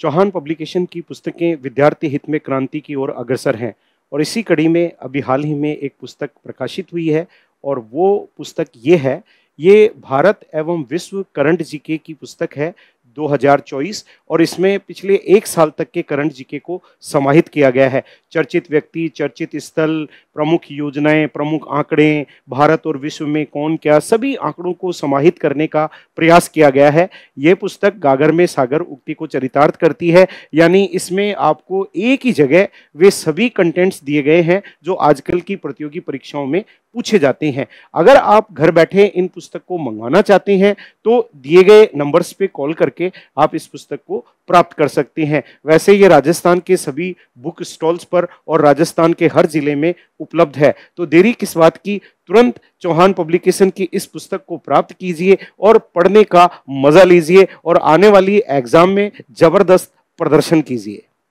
Chauhan publication की पुस्तकें विद्यार्थी हित में क्रांति की ओर अग्रसर हैं और इसी कड़ी में अभी हाल ही में एक पुस्तक प्रकाशित हुई है और वो पुस्तक ये है ये भारत एवं विश्व करंट जीके की पुस्तक है 2024 और इसमें पिछले एक साल तक के करंट जीके को समाहित किया गया है चर्चित व्यक्ति चर्चित स्थल प्रमुख योजनाएं प्रमुख आंकड़े भारत और विश्व में कौन क्या सभी आंकड़ों को समाहित करने का प्रयास किया गया है ये पुस्तक गागर में सागर उक्ति को चरितार्थ करती है यानी इसमें आपको एक ही जगह वे सभी कंटेंट्स दिए गए हैं जो आजकल की प्रतियोगी परीक्षाओं में पूछे जाते हैं अगर आप घर बैठे इन पुस्तक को मंगवाना चाहते हैं तो दिए गए नंबर्स पे कॉल करके आप इस पुस्तक को प्राप्त कर सकते हैं वैसे ये राजस्थान के सभी बुक स्टॉल्स पर और राजस्थान के हर ज़िले में उपलब्ध है तो देरी किस बात की तुरंत चौहान पब्लिकेशन की इस पुस्तक को प्राप्त कीजिए और पढ़ने का मज़ा लीजिए और आने वाली एग्ज़ाम में ज़बरदस्त प्रदर्शन कीजिए